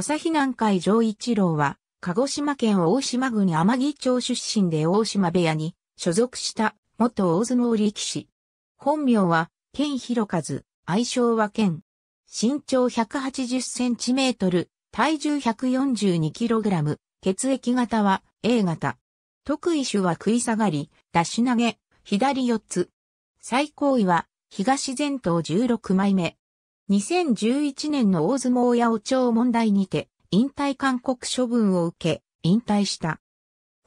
朝日南海上一郎は、鹿児島県大島郡天城町出身で大島部屋に所属した元大相撲力士。本名は、県広和、愛称は県。身長180センチメートル、体重142キログラム、血液型は A 型。特異種は食い下がり、出し投げ、左4つ。最高位は、東前頭16枚目、2011年の大相撲八百長問題にて、引退勧告処分を受け、引退した。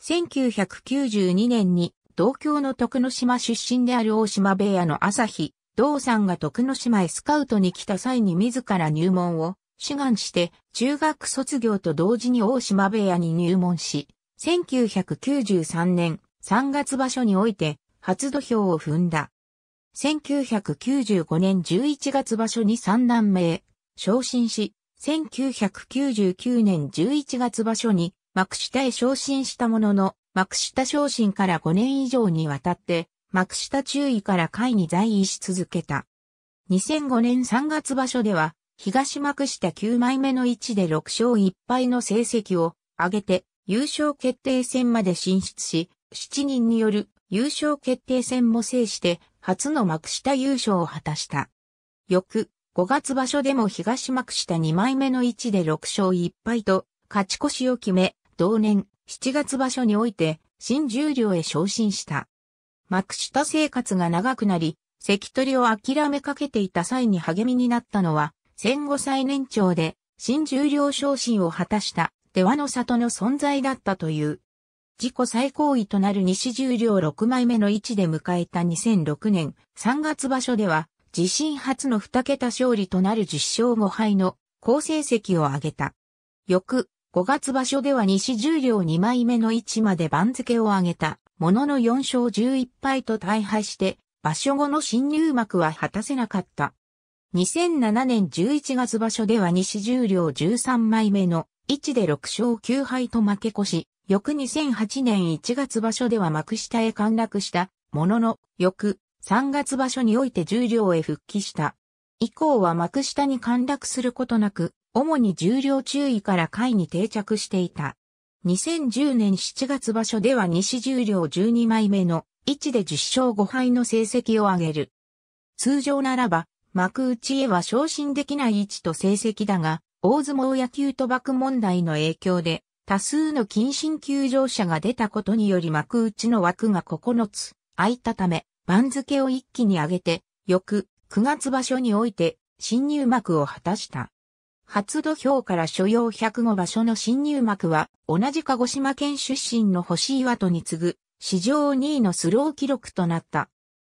1992年に、同郷の徳之島出身である大島部屋の朝日、道さんが徳之島へスカウトに来た際に自ら入門を志願して、中学卒業と同時に大島部屋に入門し、1993年3月場所において初土俵を踏んだ。1995年11月場所に三段目へ昇進し、1999年11月場所に幕下へ昇進したものの、幕下昇進から5年以上にわたって、幕下中位から下位に在位し続けた。2005年3月場所では、東幕下9枚目の位置で6勝1敗の成績を上げて、優勝決定戦まで進出し、7人による優勝決定戦も制して初の幕下優勝を果たした。翌5月場所でも東幕下2枚目の位置で6勝1敗と勝ち越しを決め、同年7月場所において新十両へ昇進した。幕下生活が長くなり、関取を諦めかけていた際に励みになったのは、戦後最年長で新十両昇進を果たした出羽の里の存在だったという。自己最高位となる西十両6枚目の位置で迎えた2006年3月場所では、自身初の2桁勝利となる10勝5敗の好成績を挙げた。翌5月場所では西十両2枚目の位置まで番付を上げた、ものの4勝11敗と大敗して、場所後の新入幕は果たせなかった。2007年11月場所では西十両13枚目の位置で6勝9敗と負け越し、翌2008年1月場所では幕下へ陥落したものの、翌3月場所において重量へ復帰した。以降は幕下に陥落することなく、主に重量注意から会に定着していた。2010年7月場所では西重量12枚目の位置で10勝5敗の成績を上げる。通常ならば、幕内へは昇進できない位置と成績だが、大相撲野球賭博問題の影響で、多数の近親求場者が出たことにより幕内の枠が9つ、空いたため、番付を一気に上げて、翌9月場所において、新入幕を果たした。初土俵から所要105場所の新入幕は、同じ鹿児島県出身の星岩戸に次ぐ、史上2位のスロー記録となった。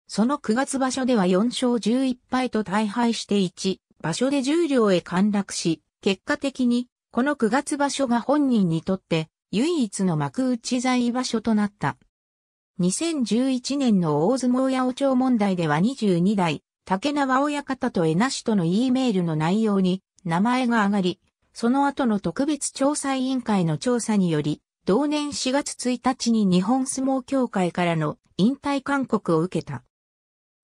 その9月場所では4勝11敗と大敗して1、場所で10両へ陥落し、結果的にこの9月場所が本人にとって唯一の幕内在場所となった。2011年の大相撲八百長問題では22代、竹縄親方と江那氏との E メールの内容に名前が上がり、その後の特別調査委員会の調査により、同年4月1日に日本相撲協会からの引退勧告を受けた。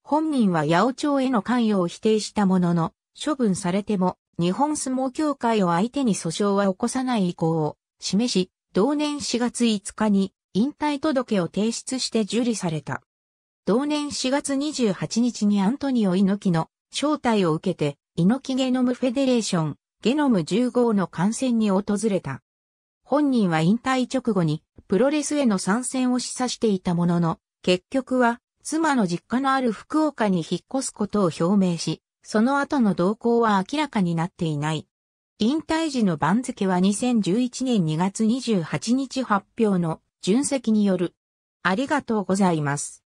本人は八百長への関与を否定したものの、処分されても日本相撲協会を相手に訴訟は起こさない意向を示し、同年4月5日に引退届を提出して受理された。同年4月28日にアントニオ猪木の招待を受けて、猪木ゲノムフェデレーション、ゲノム10号の観戦に訪れた。本人は引退直後にプロレスへの参戦を示唆していたものの、結局は妻の実家のある福岡に引っ越すことを表明し、その後の動向は明らかになっていない。引退時の番付は2011年2月28日発表の純席による。ありがとうございます。